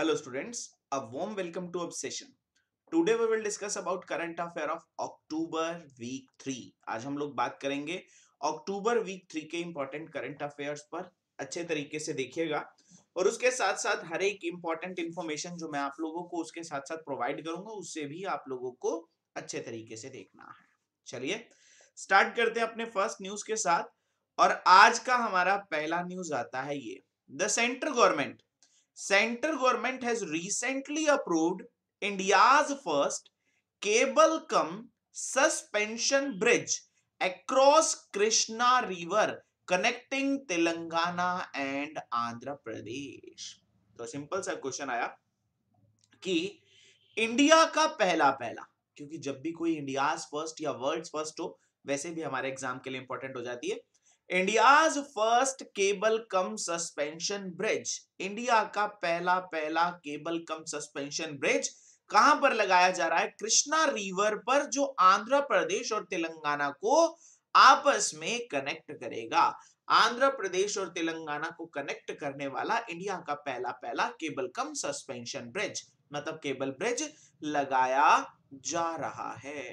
Hello students, a warm welcome to Obsession. Today we will discuss about current affair of October week 3. आज हम लोग बात करेंगे October week three के important current affairs पर अच्छे तरीके से देखिएगा और उसके साथ साथ हर एक इम्पोर्टेंट इन्फॉर्मेशन जो मैं आप लोगों को उसके साथ साथ प्रोवाइड करूंगा उससे भी आप लोगों को अच्छे तरीके से देखना है चलिए स्टार्ट करते हैं अपने फर्स्ट न्यूज के साथ और आज का हमारा पहला न्यूज आता है ये the central government central government has recently approved India's first cable cum suspension bridge across Krishna river connecting Telangana and Andhra Pradesh तो सिंपल सा क्वेश्चन आया कि इंडिया का पहला पहला क्योंकि जब भी कोई इंडियाज फर्स्ट या वर्ल्ड फर्स्ट हो वैसे भी हमारे एग्जाम के लिए इंपॉर्टेंट हो जाती है India's first cable cum suspension bridge India का पहला पहला केबल कम सस्पेंशन ब्रिज कहां पर लगाया जा रहा है कृष्णा रिवर पर जो आंध्र प्रदेश और तेलंगाना को आपस में कनेक्ट करेगा आंध्र प्रदेश और तेलंगाना को कनेक्ट करने वाला इंडिया का पहला पहला केबल कम सस्पेंशन ब्रिज मतलब केबल ब्रिज लगाया जा रहा है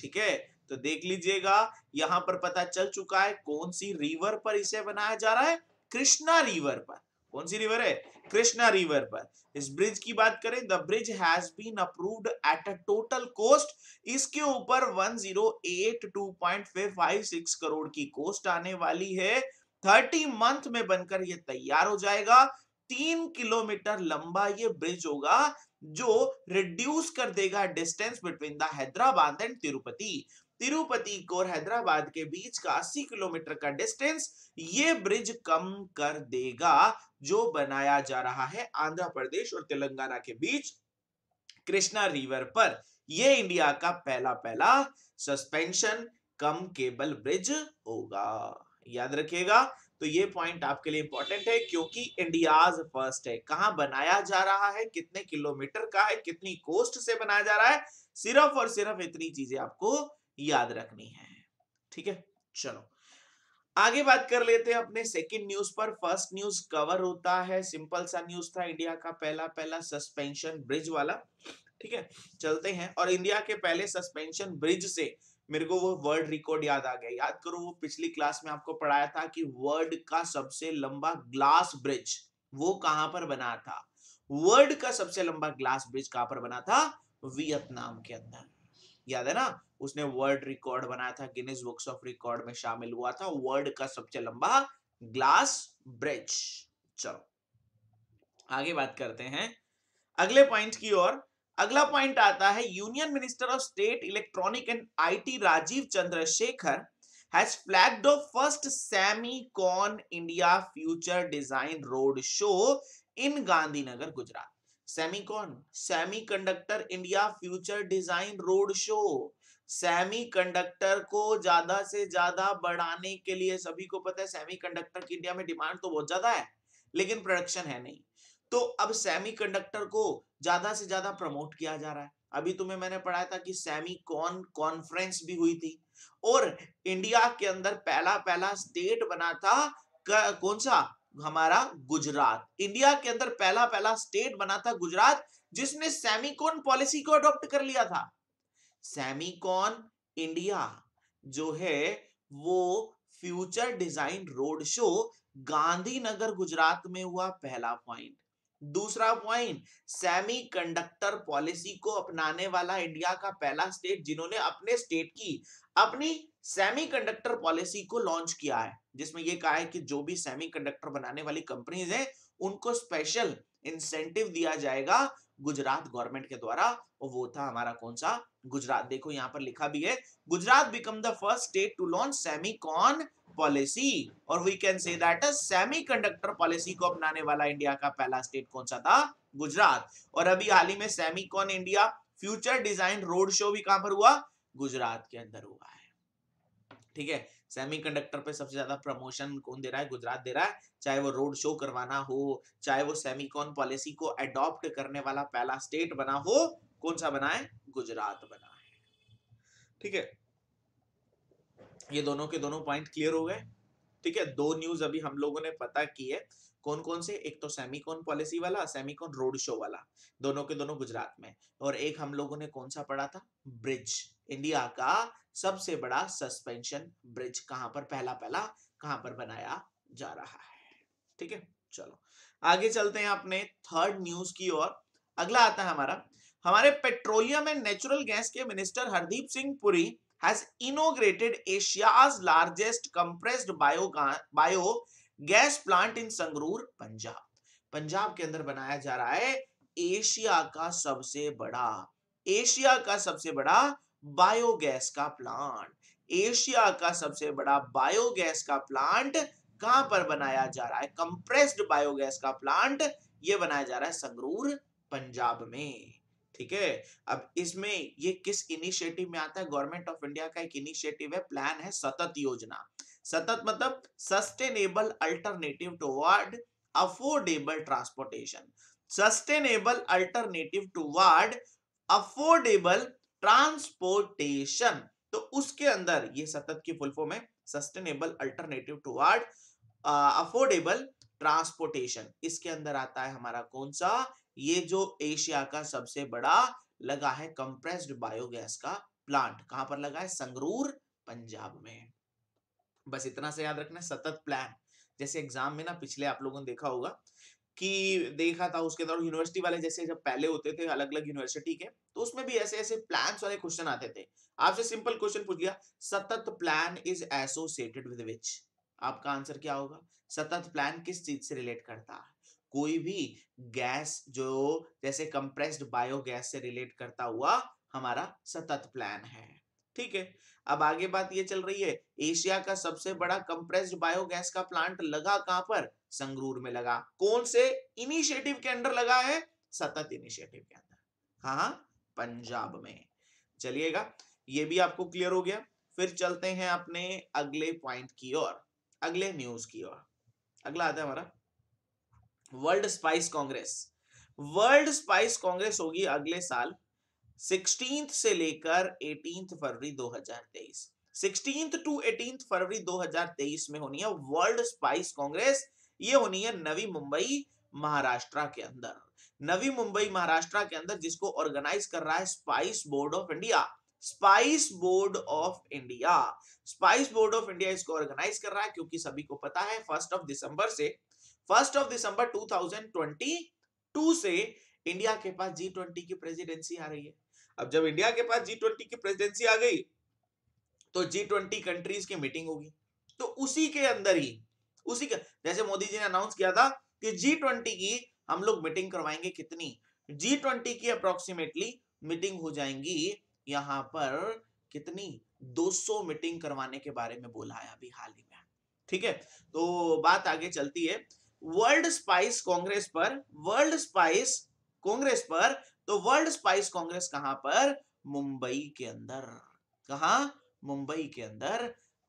ठीक है तो देख लीजिएगा यहाँ पर पता चल चुका है कौन सी रिवर पर इसे बनाया जा रहा है कृष्णा रिवर पर कौन सी रिवर है कृष्णा रिवर पर इस ब्रिज की बात करें the bridge has been approved at a total cost इसके ऊपर 1082.556 करोड़ की कॉस्ट आने वाली है 30 मंथ में बनकर यह तैयार हो जाएगा तीन किलोमीटर लंबा ये ब्रिज होगा जो रिड्यूस कर देगा distance between the Hyderabad and Tirupati Tirupati को और हैदराबाद के बीच का 80 किलोमीटर का डिस्टेंस ये ब्रिज कम कर देगा जो बनाया जा रहा है आंध्र प्रदेश और तेलंगाना के बीच कृष्णा रिवर पर यह इंडिया का पहला पहला सस्पेंशन कम केबल ब्रिज होगा याद रखिएगा तो ये पॉइंट आपके लिए इंपॉर्टेंट है क्योंकि इंडियाज फर्स्ट है कहां बनाया जा रहा है कितने किलोमीटर का है कितनी कोस्ट से बनाया जा रहा है सिर्फ और सिर्फ इतनी चीजें आपको याद रखनी है ठीक है चलो आगे बात कर लेते हैं अपने सेकंड न्यूज पर फर्स्ट न्यूज कवर होता है सिंपल सा न्यूज था इंडिया का पहला पहला सस्पेंशन ब्रिज वाला ठीक है चलते हैं और इंडिया के पहले सस्पेंशन ब्रिज से मेरे को वो वर्ल्ड रिकॉर्ड याद आ गया याद करो वो पिछली क्लास में आपको पढ़ाया था कि वर्ल्ड का सबसे लंबा ग्लास ब्रिज वो कहां पर बना था वर्ल्ड का सबसे लंबा ग्लास ब्रिज कहां पर बना था वियतनाम के अंदर याद है ना उसने वर्ल्ड रिकॉर्ड बनाया था गिनीज बुक्स ऑफ रिकॉर्ड में शामिल हुआ था वर्ल्ड का सबसे लंबा ग्लास ब्रिज चलो आगे बात करते हैं अगले पॉइंट की ओर अगला पॉइंट आता है union minister of state electronic and IT Rajeev Chandrasekhar has flagged the first con India future design road show in Gandhinagar Gujarat semicon semiconductor India future design road show semiconductor को ज्यादा से ज्यादा बढ़ाने के लिए सभी को पता है सेमीकंडक्टर की इंडिया में डिमांड तो बहुत ज्यादा है लेकिन प्रोडक्शन है नहीं तो अब सेमीकंडक्टर को ज्यादा से ज्यादा प्रमोट किया जा रहा है अभी तुम्हें मैंने पढ़ाया था कि सेमीकॉन कॉन्फ्रेंस भी हुई थी और इंडिया के अंदर पहला पहला स्टेट बना था कौन सा हमारा गुजरात इंडिया के अंदर पहला पहला स्टेट बना था गुजरात जिसने सेमिकॉन पॉलिसी को अडॉप्ट कर लिया था सेमिकॉन इंडिया जो है वो future design road show Gandhinagar Gujarat में हुआ पहला पॉइंट दूसरा पॉइंट सेमीकंडक्टर पॉलिसी को अपनाने वाला इंडिया का पहला स्टेट जिन्होंने अपने स्टेट की अपनी सेमीकंडक्टर पॉलिसी को लॉन्च किया है जिसमें यह कहा है कि जो भी सेमीकंडक्टर बनाने वाली कंपनीज हैं उनको स्पेशल इंसेंटिव दिया जाएगा गुजरात गवर्नमेंट के द्वारा और वो था हमारा कौन सा गुजरात देखो यहाँ पर लिखा भी है Gujarat become the first state to launch semicon policy और we can say that semiconductor policy को अपनाने वाला इंडिया का पहला स्टेट कौन सा था गुजरात और अभी हाल ही में semicon India future design road show भी कहां पर हुआ गुजरात के अंदर हुआ है ठीक है सेमीकंडक्टर पे सबसे ज्यादा प्रमोशन कौन दे रहा है गुजरात दे रहा है चाहे वो रोड शो करवाना हो चाहे वो सेमीकॉन पॉलिसी को एडॉप्ट करने वाला पहला स्टेट बना हो कौन सा बना है गुजरात बना है ठीक है ये दोनों के दोनों पॉइंट क्लियर हो गए ठीक है दो न्यूज अभी हम लोगों ने पता की है कौन कौन से एक तो सेमिकॉन पॉलिसी वाला सेमिकॉन रोड शो वाला दोनों के दोनों गुजरात में और एक हम लोगों ने कौन सा पढ़ा था ब्रिज इंडिया का सबसे बड़ा सस्पेंशन ब्रिज कहां पर पहला पहला कहां पर बनाया जा रहा है ठीक है चलो आगे चलते हैं अपने थर्ड न्यूज की ओर अगला आता है हमारा हमारे पेट्रोलियम एंड नेचुरल गैस के minister Hardeep Singh Puri has inaugurated Asia's largest compressed bio bio gas plant in Sangrur Punjab Punjab के अंदर बनाया जा रहा है एशिया का सबसे बड़ा एशिया का सबसे बड़ा बायोगैस का प्लांट एशिया का सबसे बड़ा बायोगैस का प्लांट कहां पर बनाया जा रहा है कंप्रेस्ड बायोगैस का प्लांट यह बनाया जा रहा है संगरूर पंजाब में ठीक है अब इसमें ये किस इनिशिएटिव में आता है गवर्नमेंट ऑफ इंडिया का एक इनिशिएटिव है प्लान है सतत योजना सतत मतलब sustainable alternative toward affordable transportation sustainable alternative toward affordable transportation तो उसके अंदर ये सतत की फुल फॉर्म है sustainable alternative toward affordable transportation इसके अंदर आता है हमारा कौन सा ये जो एशिया का सबसे बड़ा लगा है कंप्रेस्ड बायोगैस का प्लांट कहां पर लगा है संगरूर पंजाब में बस इतना से याद रखना सतत प्लान जैसे एग्जाम में ना पिछले आप लोगों ने देखा होगा कि देखा था उसके अंदर यूनिवर्सिटी वाले जैसे जब पहले होते थे अलग अलग यूनिवर्सिटी के तो उसमें भी ऐसे ऐसे प्लान वाले क्वेश्चन आते थे आपसे सिंपल क्वेश्चन पूछ लिया SATAT plan is associated with which आपका आंसर क्या होगा सतत प्लान किस चीज से रिलेट करता है कोई भी गैस जो जैसे कंप्रेस्ड बायोगैस से रिलेट करता हुआ हमारा सतत प्लान है ठीक है अब आगे बात ये चल रही है एशिया का सबसे बड़ा कंप्रेस्ड बायोगैस का प्लांट लगा कहां पर संगरूर में लगा कौन से इनिशिएटिव के अंदर लगा है सतत इनिशिएटिव के अंदर कहा पंजाब में चलिएगा ये भी आपको क्लियर हो गया फिर चलते हैं अपने अगले पॉइंट की ओर अगले न्यूज की ओर अगला आता है हमारा world spice congress world spice congress होगी अगले साल सिक्सटीन से लेकर एटीन फरवरी 2023 सिक्सटीन टू एटीन फरवरी 2023 में होनी है वर्ल्ड स्पाइस कांग्रेस ये होनी है नवी मुंबई महाराष्ट्र के अंदर नवी मुंबई महाराष्ट्र के अंदर जिसको ऑर्गेनाइज कर रहा है spice board of India spice board of India spice board of India इसको ऑर्गेनाइज कर रहा है क्योंकि सभी को पता है फर्स्ट ऑफ दिसंबर से फर्स्ट ऑफ दिसंबर टू से इंडिया के पास जी ट्वेंटी की प्रेसिडेंसी आ रही है अब जब इंडिया के पास जी ट्वेंटी की प्रेसिडेंसी आ गई तो जी ट्वेंटी कंट्रीज की मीटिंग होगी तो उसी के अंदर ही उसी के जैसे मोदी जी ने अनाउंस किया था कि जी ट्वेंटी की हम लोग मीटिंग करवाएंगे कितनी जी ट्वेंटी की अप्रोक्सीमेटली मीटिंग हो जाएंगी यहाँ पर कितनी 200 मीटिंग करवाने के बारे में बोला है अभी हाल ही में ठीक है तो बात आगे चलती है वर्ल्ड स्पाइस कांग्रेस पर वर्ल्ड स्पाइस कांग्रेस पर तो वर्ल्ड स्पाइस कांग्रेस कहां पर मुंबई के अंदर कहा मुंबई के अंदर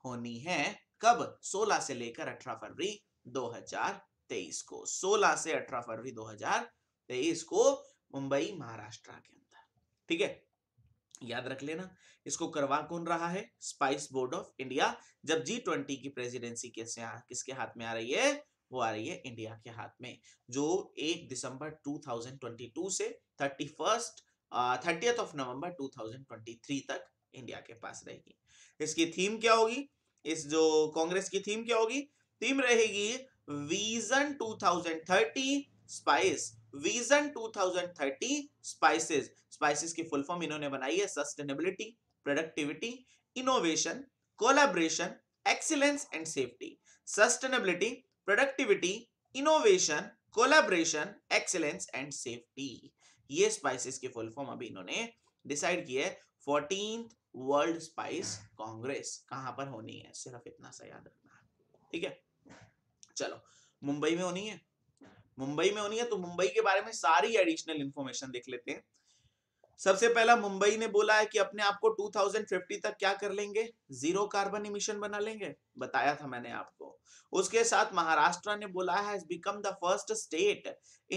होनी है कब 16 से लेकर 18 फरवरी 2023 को 16 से 18 फरवरी 2023 को मुंबई महाराष्ट्र के अंदर ठीक है याद रख लेना इसको करवा कौन रहा है स्पाइस बोर्ड ऑफ इंडिया जब जी ट्वेंटी की प्रेसिडेंसी किसके हाथ में आ रही है वो आ रही है इंडिया के हाथ में जो 1 दिसंबर 2022 से thirty first thirtieth of November 2023 तक इंडिया के पास रहेगी इसकी थीम क्या होगी इस जो कांग्रेस की थीम क्या होगी थीम रहेगी vision 2030 spice vision 2030 spices spices की फुल फॉर्म इन्होंने बनाई है sustainability productivity innovation collaboration excellence and safety sustainability productivity innovation collaboration excellence and safety ये स्पाइसेस के फुल फॉर्म अभी इन्होंने डिसाइड किए फोर्टीन वर्ल्ड स्पाइस कांग्रेस कहां पर होनी है सिर्फ इतना सा याद रखना है ठीक है चलो मुंबई में होनी है मुंबई में होनी है तो मुंबई के बारे में सारी एडिशनल इंफॉर्मेशन देख लेते हैं सबसे पहला मुंबई ने बोला है कि अपने आप को 2050 तक क्या कर लेंगे जीरो कार्बन इमिशन बना लेंगे बताया था मैंने आपको उसके साथ महाराष्ट्र ने बोला है become the first state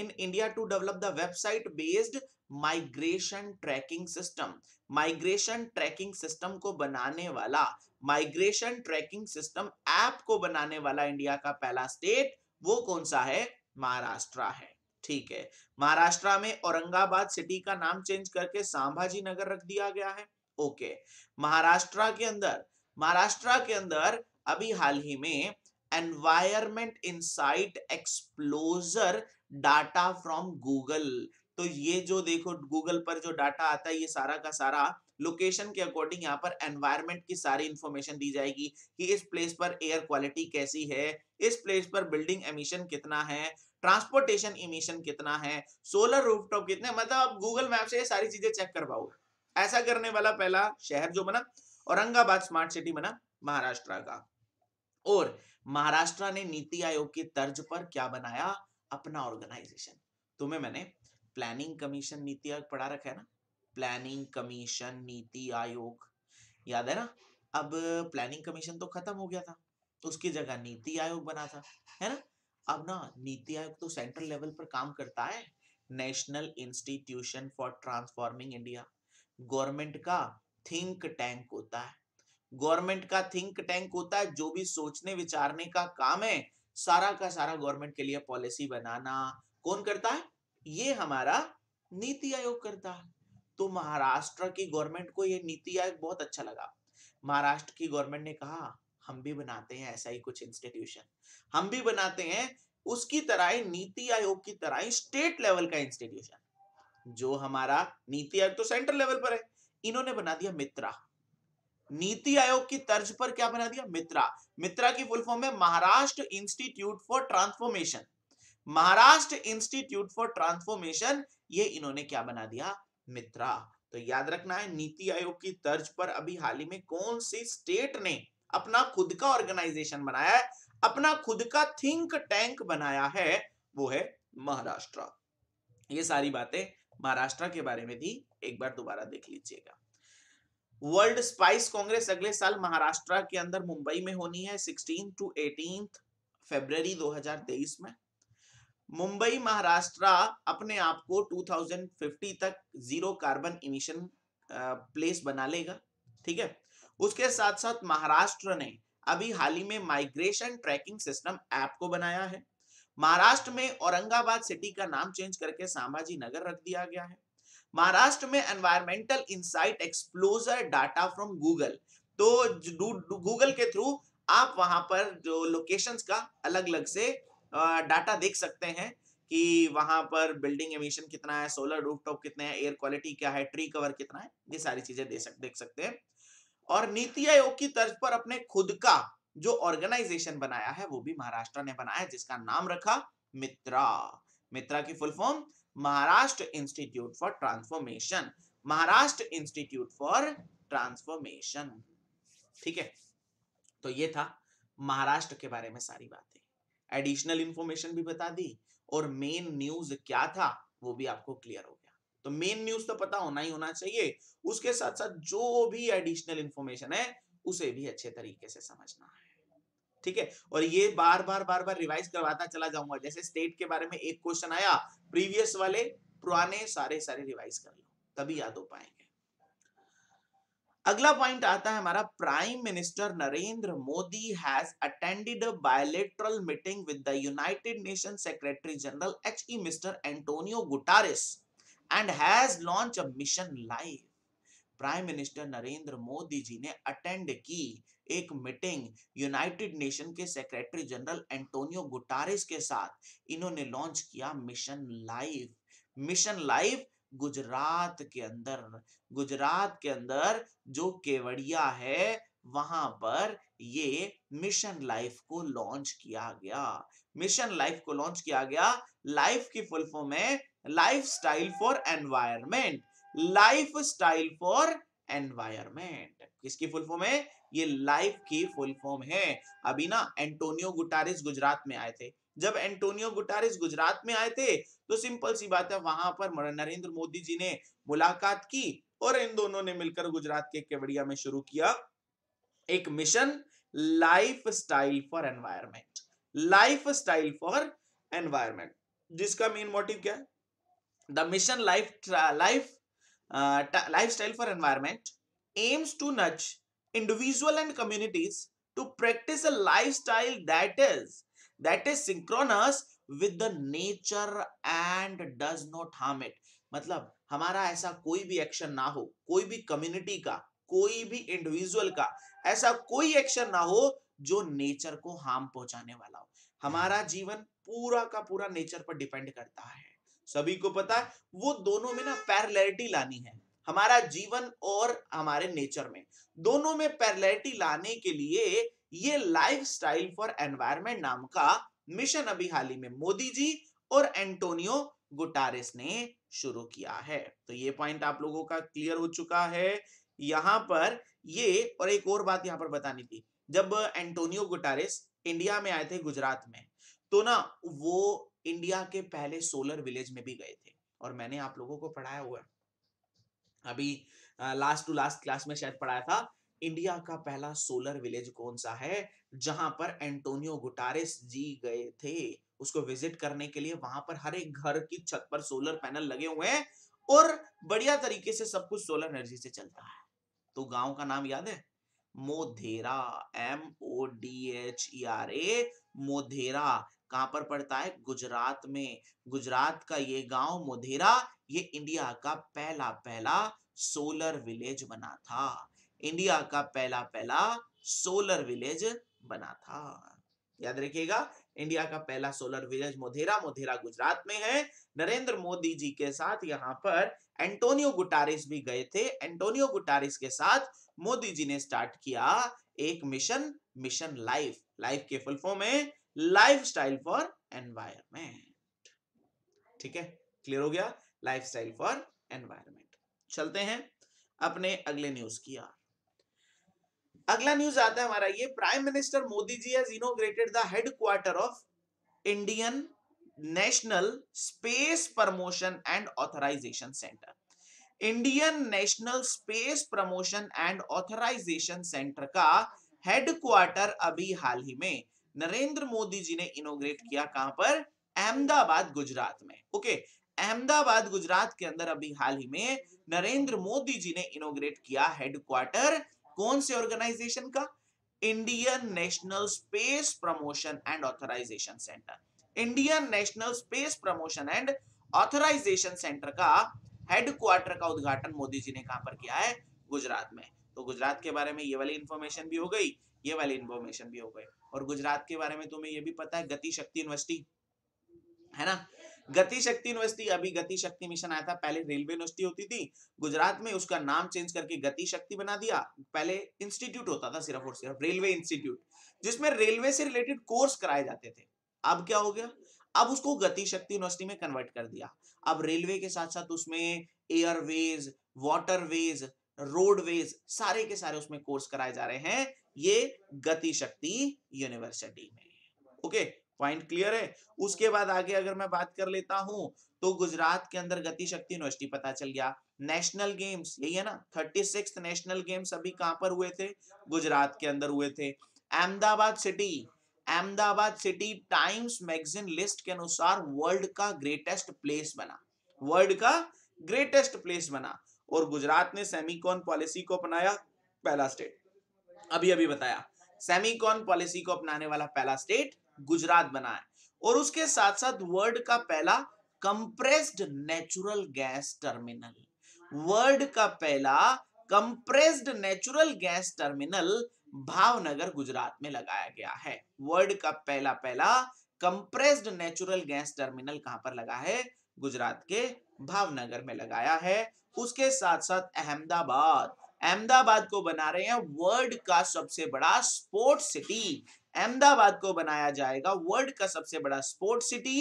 in India to develop the website based migration tracking system migration tracking system को बनाने वाला माइग्रेशन ट्रैकिंग सिस्टम ऐप को बनाने वाला इंडिया का पहला स्टेट वो कौन सा है महाराष्ट्र है ठीक है महाराष्ट्र में औरंगाबाद सिटी का नाम चेंज करके सांभाजी नगर रख दिया गया है ओके महाराष्ट्र के अंदर महाराष्ट्र के अंदर अभी हाल ही में environment insight explorer data from Google तो ये जो देखो गूगल पर जो डाटा आता है ये सारा का सारा लोकेशन के अकॉर्डिंग यहाँ पर एनवायरमेंट की सारी इंफॉर्मेशन दी जाएगी कि इस प्लेस पर एयर क्वालिटी कैसी है इस प्लेस पर बिल्डिंग एमिशन कितना है ट्रांसपोर्टेशन इमिशन कितना है सोलर रूफटॉप कितने मतलब आप गूगल मैप से ये सारी चीजें चेक कर पाओगे ऐसा करने वाला पहला शहर जो बना औरंगाबाद स्मार्ट सिटी बना महाराष्ट्र का और महाराष्ट्र ने नीति आयोग की तर्ज पर क्या बनाया अपना ऑर्गेनाइजेशन तुम्हें मैंने प्लानिंग कमीशन नीति आयोग पढ़ा रखा है ना प्लानिंग कमीशन नीति आयोग याद है ना अब प्लानिंग कमीशन तो खत्म हो गया था उसकी जगह नीति आयोग बना था है ना अब ना नीति आयोग तो सेंट्रल लेवल पर काम करता है national institution for transforming India government का थिंक टैंक होता है गवर्नमेंट का थिंक टैंक होता है जो भी सोचने विचारने का काम है सारा का सारा गवर्नमेंट के लिए पॉलिसी बनाना कौन करता है ये हमारा नीति आयोग करता है तो महाराष्ट्र की गवर्नमेंट को यह नीति आयोग बहुत अच्छा लगा महाराष्ट्र की गवर्नमेंट ने कहा हम भी बनाते हैं ऐसा ही कुछ इंस्टीट्यूशन हम भी बनाते हैं उसकी तरह ही नीति आयोग की तरह ही स्टेट लेवल का इंस्टीट्यूशन जो हमारा नीति आयोग तो सेंट्रल लेवल पर है इन्होंने बना दिया मित्रा नीति आयोग की तर्ज पर क्या बना दिया मित्रा मित्रा की फुल फॉर्म है Maharashtra institute for transformation Maharashtra institute for transformation ये इन्होंने क्या बना दिया मित्रा तो याद रखना है नीति आयोग की तर्ज पर अभी हाल ही में कौन सी स्टेट ने अपना खुद का ऑर्गेनाइजेशन बनाया है अपना खुद का थिंक टैंक बनाया है वो है महाराष्ट्र ये सारी बातें महाराष्ट्र के बारे में थी एक बार दोबारा देख लीजिएगा वर्ल्ड स्पाइस कांग्रेस अगले साल महाराष्ट्र के अंदर मुंबई में होनी है 16 टू 18 फरवरी 2023 में मुंबई महाराष्ट्र अपने आप को 2050 तक जीरो कार्बन इमिशन प्लेस बना लेगा ठीक है उसके साथ साथ महाराष्ट्र ने अभी हाल ही में माइग्रेशन ट्रैकिंग सिस्टम ऐप को बनाया है महाराष्ट्र में औरंगाबाद सिटी का नाम चेंज करके सांभाजी नगर रख दिया गया है महाराष्ट्र में environmental insight explorer data from Google तो गूगल के थ्रू आप वहां पर जो लोकेशंस का अलग अलग से डाटा देख सकते हैं कि वहां पर बिल्डिंग एमिशन कितना है सोलर रूफटॉप कितने हैं एयर क्वालिटी क्या है ट्री कवर कितना है ये सारी चीजें देख सकते हैं और नीति आयोग की तर्ज पर अपने खुद का जो ऑर्गेनाइजेशन बनाया है वो भी महाराष्ट्र ने बनाया जिसका नाम रखा मित्रा मित्रा की full form Maharashtra institute for transformation Maharashtra institute for transformation ठीक है तो ये था महाराष्ट्र के बारे में सारी बातें एडिशनल इंफॉर्मेशन भी बता दी और मेन न्यूज क्या था वो भी आपको क्लियर हो तो मेन न्यूज तो पता होना ही होना चाहिए उसके साथ साथ जो भी एडिशनल इंफॉर्मेशन है उसे भी अच्छे तरीके से समझना है ठीक है और ये बार बार बार बार रिवाइज करवाता चला जाऊंगा जैसे स्टेट के बारे में एक क्वेश्चन आया प्रीवियस वाले पुराने सारे सारे रिवाइज कर लो तभी याद हो पाएंगे अगला पॉइंट आता है हमारा prime minister Narendra Modi has attended a meeting with the United Nation secretary general H E mister Antonio Guterres and has launched a mission live. Prime minister Narendra Modi ji ने अटेंड की एक मीटिंग यूनाइटेड नेशन के सेक्रेटरी जनरल एंटोनियो गुटारेस के साथ इन्होंने launch kiya mission live mission live Gujarat के अंदर गुजरात के अंदर जो केवड़िया है वहां पर ये मिशन लाइफ को लॉन्च किया गया मिशन लाइफ को लॉन्च किया गया लाइफ की फुल फॉर्म है life style for environment life style for environment किसकी फुल फॉर्म है ये लाइफ की फुल फॉर्म है अभी ना एंटोनियो गुटारिस गुजरात में आए थे जब एंटोनियो गुटारिस गुजरात में आए थे तो सिंपल सी बात है वहां पर नरेंद्र मोदी जी ने मुलाकात की और इन दोनों ने मिलकर गुजरात के केवड़िया में शुरू किया एक mission life style for environment life style for environment जिसका मेन मोटिव क्या है The mission life life uh, lifestyle for environment aims to nudge individual and communities to practice a lifestyle that is that is synchronous with the nature and does not harm it मतलब हमारा ऐसा कोई भी action ना हो कोई भी community का कोई भी इंडिविजुअल का ऐसा कोई एक्शन ना हो जो नेचर को हार्म पहुंचाने वाला हो हमारा जीवन पूरा का पूरा नेचर पर डिपेंड करता है सभी को पता है वो दोनों में ना पैरलैरिटी लानी है हमारा जीवन और हमारे नेचर में दोनों में पैरलैरिटी लाने के लिए ये लाइफ स्टाइल फॉर एनवायरमेंट नाम का मिशन अभी हाल ही में मोदी जी और एंटोनियो गुटारेस ने शुरू किया है तो ये पॉइंट आप लोगों का क्लियर हो चुका है यहां पर ये और एक और बात यहां पर बतानी थी जब एंटोनियो गुटारेस इंडिया में आए थे गुजरात में तो ना वो इंडिया के पहले सोलर विलेज में भी गए थे और मैंने आप लोगों को पढ़ाया हुआ अभी लास्ट टू लास्ट क्लास में शायद पढ़ाया था इंडिया का पहला सोलर विलेज कौन सा है जहां पर एंटोनियो गुटारेस जी गए थे उसको विजिट करने के लिए वहां पर हर एक घर की छत पर सोलर पैनल लगे हुए हैं और बढ़िया तरीके से सब कुछ सोलर एनर्जी से चलता है तो गांव का नाम याद है Modhera M O D H E R A Modhera कहाँ पर पड़ता है गुजरात में गुजरात का ये गांव मोधेरा ये इंडिया का पहला पहला सोलर विलेज बना था इंडिया का पहला पहला सोलर विलेज बना था याद रखिएगा इंडिया का पहला सोलर विलेज मोधेरा मोधेरा गुजरात में है नरेंद्र मोदी जी के साथ यहाँ पर एंटोनियो गुटारिस भी गए थे एंटोनियो गुटारिस के साथ मोदी जी ने स्टार्ट किया एक मिशन मिशन लाइफ लाइफ के फुल फॉर्म है लाइफ स्टाइल फॉर एनवायरमेंट ठीक है क्लियर हो गया लाइफ स्टाइल फॉर एनवायरमेंट चलते हैं अपने अगले न्यूज की ओर अगला न्यूज आता है हमारा ये prime minister Modi ji has inaugurated the headquarter of Indian national space promotion and authorisation centre Indian national space promotion and authorisation centre का हेडक्वार्टर अभी हाल ही में नरेंद्र मोदी जी ने इनोग्रेट किया कहां पर अहमदाबाद गुजरात में ओके अहमदाबाद गुजरात के अंदर अभी हाल ही में नरेंद्र मोदी जी ने इनोग्रेट किया हेडक्वार्टर कौन से ऑर्गेनाइजेशन का Indian national space promotion and authorisation centre Indian national space promotion and authorisation centre का हेडक्वार्टर का उद्घाटन मोदी जी ने कहां पर किया है गुजरात में तो गुजरात के बारे में ये वाली इंफॉर्मेशन भी हो गई ये वाली इंफॉर्मेशन भी हो गई और गुजरात के बारे में तुम्हें ये भी पता है गति शक्ति यूनिवर्सिटी है ना गति शक्ति यूनिवर्सिटी अभी गति शक्ति मिशन आया था पहले रेलवे यूनिवर्सिटी होती थी गुजरात में उसका नाम चेंज करके गति शक्ति बना दिया पहले इंस्टीट्यूट होता था सिर्फ और सिर्फ रेलवे इंस्टीट्यूट जिसमें रेलवे से रिलेटेड कोर्स कराए जाते थे अब क्या हो गया अब उसको गति शक्ति यूनिवर्सिटी में कन्वर्ट कर दिया अब रेलवे के साथ साथ उसमें एयरवेज वॉटरवेज रोडवेज सारे के सारे उसमें कोर्स कराए जा रहे हैं ये गतिशक्ति यूनिवर्सिटी में ओके पॉइंट क्लियर है उसके बाद आगे अगर मैं बात कर लेता हूं तो गुजरात के अंदर गतिशक्ति यूनिवर्सिटी पता चल गया नेशनल गेम्स यही है ना थर्टी सिक्स नेशनल गेम्स अभी कहां पर हुए थे गुजरात के अंदर हुए थे Ahmedabad city Ahmedabad city Times magazine list के अनुसार वर्ल्ड का ग्रेटेस्ट प्लेस बना वर्ल्ड का ग्रेटेस्ट प्लेस बना और गुजरात ने सेमिकॉन पॉलिसी को अपनाया पहला स्टेट अभी अभी बताया सेमीकॉन पॉलिसी को अपनाने वाला पहला स्टेट गुजरात बना है और उसके साथ साथ वर्ल्ड का पहला compressed natural gas terminal world का पहला compressed natural gas terminal Bhavnagar Gujarat में लगाया गया है वर्ल्ड का पहला पहला कंप्रेस्ड नेचुरल गैस टर्मिनल कहां पर लगा है गुजरात के भावनगर में लगाया है उसके साथ साथ अहमदाबाद अहमदाबाद को बना रहे हैं वर्ल्ड का सबसे बड़ा स्पोर्ट सिटी अहमदाबाद को बनाया जाएगा वर्ल्ड का सबसे बड़ा स्पोर्ट सिटी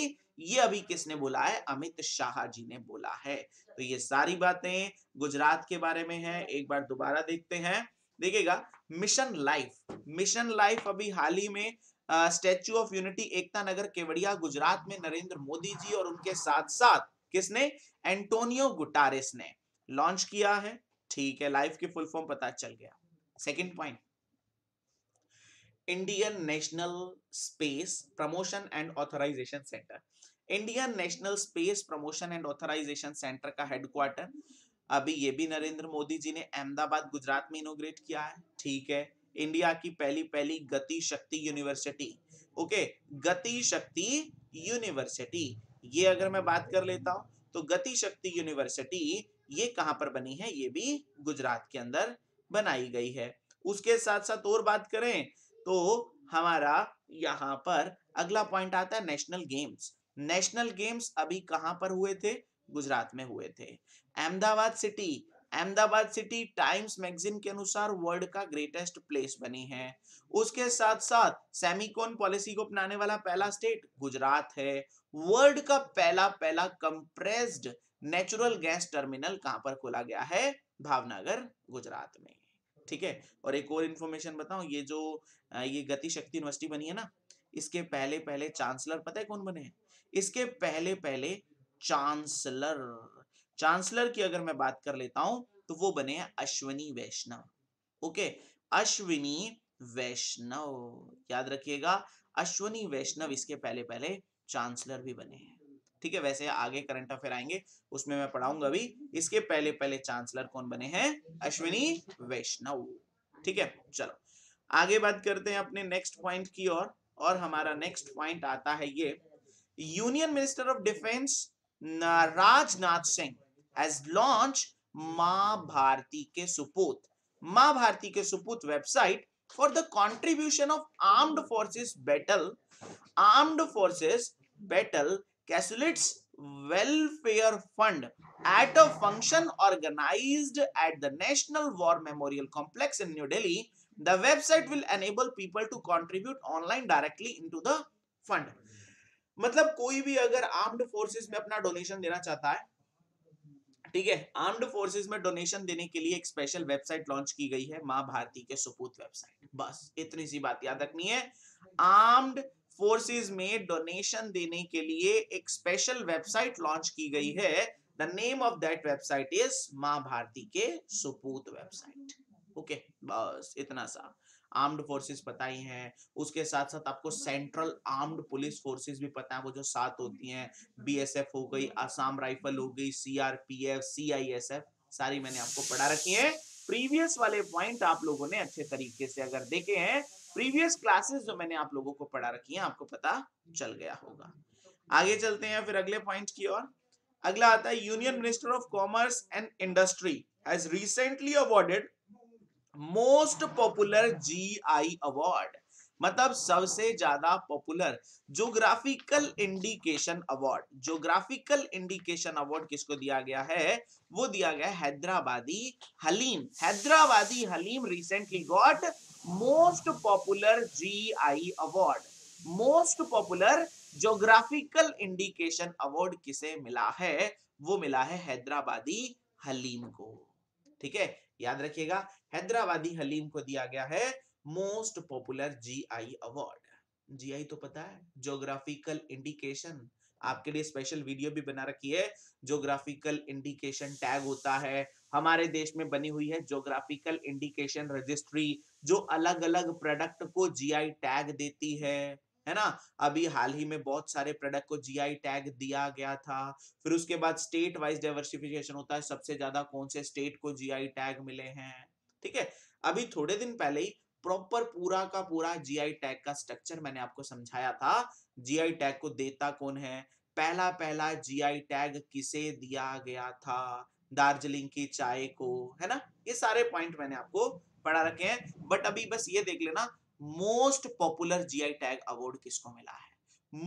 ये अभी किसने बोला है अमित शाह जी ने बोला है तो ये सारी बातें गुजरात के बारे में है एक बार दोबारा देखते हैं देखिएगा मिशन लाइफ मिशन लाइफ अभी हाल ही में statue of unity Ekta Nagar Kevadia Gujarat में नरेंद्र मोदी जी और उनके साथ साथ किसने एंटोनियो गुटारेस ने लॉन्च किया है ठीक है लाइफ की फुल फॉर्म पता चल गया second point Indian national space promotion and authorisation centre Indian national space promotion and authorisation centre का हेडक्वार्टर अभी ये भी नरेंद्र मोदी जी ने अहमदाबाद गुजरात में इनोग्रेट किया है ठीक है इंडिया की पहली पहली गति शक्ति यूनिवर्सिटी ओके गति शक्ति यूनिवर्सिटी ये अगर मैं बात कर लेता हूं तो गति शक्ति यूनिवर्सिटी ये कहाँ पर बनी है ये भी गुजरात के अंदर बनाई गई है उसके साथ साथ और बात करें तो हमारा यहाँ पर अगला पॉइंट आता है नेशनल गेम्स नेशनल गेम्स अभी कहाँ पर हुए थे गुजरात में हुए थे Ahmedabad city Ahmedabad city Times magazine के अनुसार वर्ल्ड का ग्रेटेस्ट प्लेस बनी है उसके साथ साथ सेमिकोन पॉलिसी को अपनाने वाला पहला स्टेट गुजरात है वर्ल्ड का पहला पहला कंप्रेस्ड नेचुरल गैस टर्मिनल कहां पर खोला गया है भावनगर गुजरात में ठीक है और एक और इन्फॉर्मेशन बताऊं ये जो ये गति शक्ति यूनिवर्सिटी बनी है ना इसके पहले पहले चांसलर पता है कौन बने हैं इसके पहले पहले चांसलर चांसलर की अगर मैं बात कर लेता हूं तो वो बने हैं अश्विनी वैष्णव ओके अश्विनी वैष्णव याद रखिएगा अश्विनी वैष्णव इसके पहले पहले चांसलर भी बने हैं ठीक है वैसे आगे करंट अफेयर आएंगे उसमें मैं पढ़ाऊंगा अभी इसके पहले पहले चांसलर कौन बने हैं अश्विनी वैष्णव ठीक है चलो आगे बात करते हैं अपने नेक्स्ट पॉइंट की ओर और, और हमारा नेक्स्ट पॉइंट आता है ये union minister of defence Rajnath Singh as launch मां भारती के सुपूत मां भारती के सुपूत website for the contribution of armed forces battle armed forces battle casualties welfare fund at a function organised at the national war memorial complex in new Delhi the website will enable people to contribute online directly into the fund मतलब कोई भी अगर armed forces में अपना donation देना चाहता है ठीक है आर्म्ड फोर्सेस में डोनेशन देने के लिए एक स्पेशल वेबसाइट लॉन्च की गई है मां भारती के सुपूत वेबसाइट बस इतनी सी बात याद रखनी है आर्म्ड फोर्सेस में डोनेशन देने के लिए एक स्पेशल वेबसाइट लॉन्च की गई है the name of that website is माँ भारती के सुपूत वेबसाइट ओके okay, बस इतना सा आर्म्ड फोर्सेस पता ही है उसके साथ साथ आपको सेंट्रल आर्म्ड पुलिस फोर्सेस भी पता है वो जो सात होती हैं बीएसएफ हो गई आसाम राइफल हो गई सीआरपीएफ सीआईएसएफ सारी मैंने आपको पढ़ा रखी है प्रीवियस वाले पॉइंट आप लोगों ने अच्छे तरीके से अगर देखे हैं प्रीवियस क्लासेस जो मैंने आप लोगों को पढ़ा रखी हैं आपको पता चल गया होगा आगे चलते हैं फिर अगले पॉइंट की ओर अगला आता है union minister of commerce and industry as recently awarded most popular G I award मतलब सबसे ज्यादा popular geographical indication award geographical indication award किसको दिया गया है वो दिया गया Hyderabadi haleem Hyderabadi haleem recently got most popular GI award most popular geographical indication award किसे मिला है वो मिला है हैदराबादी हलीम को ठीक है याद रखिएगा हैदराबादी हलीम को दिया गया है most popular GI award GI तो पता है जोग्राफिकल इंडिकेशन आपके लिए स्पेशल वीडियो भी बना रखी है जोग्राफिकल इंडिकेशन टैग होता है हमारे देश में बनी हुई है जोग्राफिकल इंडिकेशन रजिस्ट्री जो अलग अलग प्रोडक्ट को जीआई टैग देती है है ना अभी हाल ही में बहुत सारे प्रोडक्ट को जीआई टैग दिया गया था फिर उसके बाद स्टेट वाइज डाइवर्सिफिकेशन होता है सबसे ज्यादा कौन से स्टेट को जीआई टैग मिले हैं ठीक है अभी थोड़े दिन पहले ही प्रॉपर पूरा का पूरा जीआई टैग का स्ट्रक्चर मैंने आपको समझाया था जीआई टैग को देता कौन है पहला पहला जीआई टैग किसे दिया गया था दार्जिलिंग की चाय को है ना ये सारे पॉइंट मैंने आपको पढ़ा रखे हैं बट अभी बस ये देख लेना most popular GI tag award किसको मिला है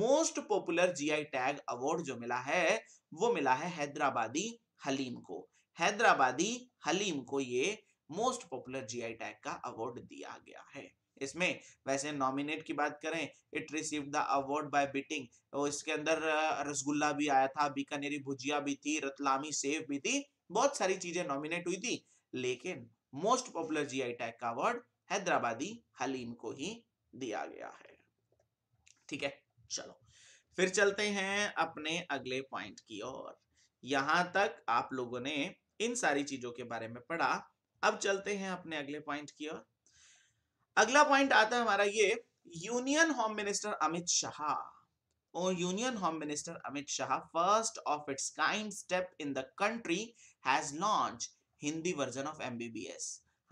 most popular GI tag award जो मिला है वो मिला है हैदराबादी हलीम को हैदराबादी हलीम को ये मोस्ट पॉपुलर जीआई टैग का अवार्ड दिया गया है इसमें वैसे नॉमिनेट की बात करें it receive the award by beating तो इसके अंदर रसगुल्ला भी आया था बीकानेरी भुजिया भी थी रतलामी सेव भी थी बहुत सारी चीजें नॉमिनेट हुई थी लेकिन मोस्ट पॉपुलर जीआई टैग का अवार्ड हैदराबादी हलीम को ही दिया गया है ठीक है चलो फिर चलते हैं अपने अगले पॉइंट की ओर यहां तक आप लोगों ने इन सारी चीजों के बारे में पढ़ा अब चलते हैं अपने अगले पॉइंट की ओर अगला पॉइंट आता है हमारा ये union home minister Amit Shah और union home minister Amit Shah first of its kind step in the country has launch Hindi version of M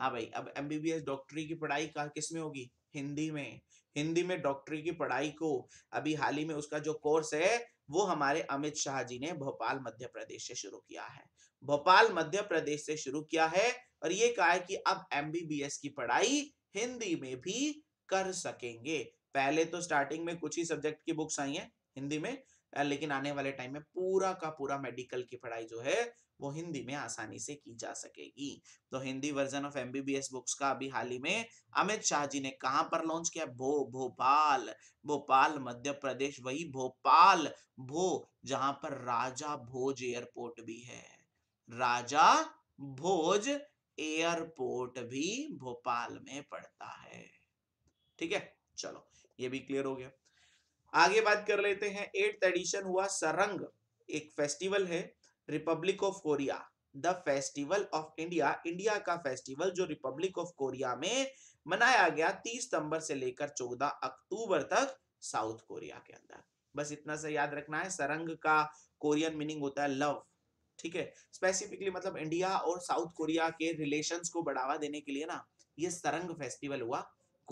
हाँ भाई अब एम डॉक्टरी की पढ़ाई कहा किस में होगी हिंदी में हिंदी में डॉक्टरी की पढ़ाई को अभी हाल ही में उसका जो कोर्स है वो हमारे अमित शाह जी ने भोपाल मध्य प्रदेश से शुरू किया है भोपाल मध्य प्रदेश से शुरू किया है और ये कहा है कि अब एम की पढ़ाई हिंदी में भी कर सकेंगे पहले तो स्टार्टिंग में कुछ ही सब्जेक्ट की बुक्स आई हैं हिंदी में लेकिन आने वाले टाइम में पूरा का पूरा मेडिकल की पढ़ाई जो है वो हिंदी में आसानी से की जा सकेगी तो Hindi version of MBBS books का अभी हाल ही में अमित शाह जी ने कहां पर लॉन्च किया भो भोपाल भोपाल मध्य प्रदेश वही भोपाल भो जहां पर राजा भोज एयरपोर्ट भी है राजा भोज एयरपोर्ट भी भोपाल में पड़ता है ठीक है चलो ये भी क्लियर हो गया आगे बात कर लेते हैं एट्थ एडिशन हुआ सरंग एक फेस्टिवल है Republic of Korea the festival of India India का फेस्टिवल जो रिपब्लिक ऑफ कोरिया में मनाया गया 30 सितंबर से लेकर 14 अक्टूबर तक साउथ कोरिया के अंदर बस इतना सा याद रखना है सरंग का कोरियन मीनिंग होता है लव ठीक है स्पेसिफिकली मतलब इंडिया और साउथ कोरिया के रिलेशंस को बढ़ावा देने के लिए ना ये सरंग फेस्टिवल हुआ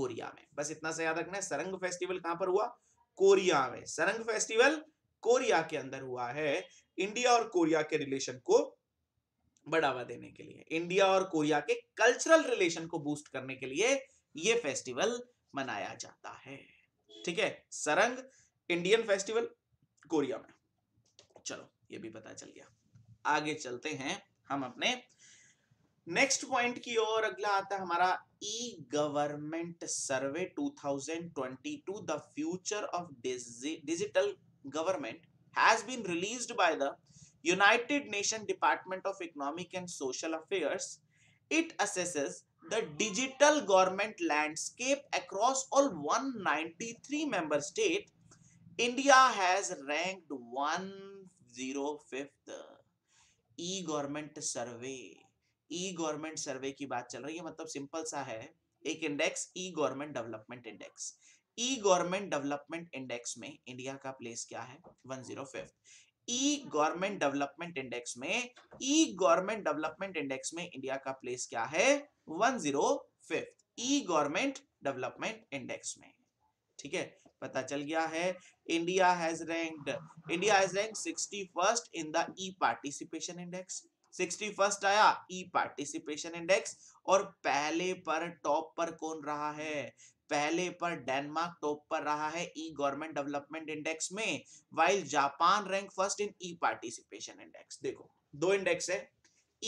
कोरिया में बस इतना सा याद रखना है सरंग फेस्टिवल कहां पर हुआ कोरिया में सरंग फेस्टिवल कोरिया के अंदर हुआ है इंडिया और कोरिया के रिलेशन को बढ़ावा देने के लिए इंडिया और कोरिया के कल्चरल रिलेशन को बूस्ट करने के लिए यह फेस्टिवल मनाया जाता है ठीक है सरंग इंडियन फेस्टिवल कोरिया में चलो ये भी पता चल गया आगे चलते हैं हम अपने नेक्स्ट पॉइंट की ओर अगला आता है हमारा e government survey 2022 the future of digital government has been released by the United Nation Department of Economic and Social Affair it assesses the digital government landscape across all one three member state India has ranked fifth e government survey e government survey की बात चल रही है मतलब simple सा है एक index e government development index e government development index में इंडिया का प्लेस क्या है one zero fifth e government development index में ई गवर्नमेंट डेवलपमेंट इंडेक्स में इंडिया का प्लेस क्या है one zero fifth e government development index में ठीक है पता चल गया है India has ranked India has ranked sixty first in the e participation index sixty first आया ई पार्टिसिपेशन इंडेक्स और पहले पर टॉप पर कौन रहा है पहले पर डेनमार्क टॉप पर रहा है ई गवर्नमेंट डेवलपमेंट इंडेक्स में while Japan rank first in e participation index देखो दो इंडेक्स है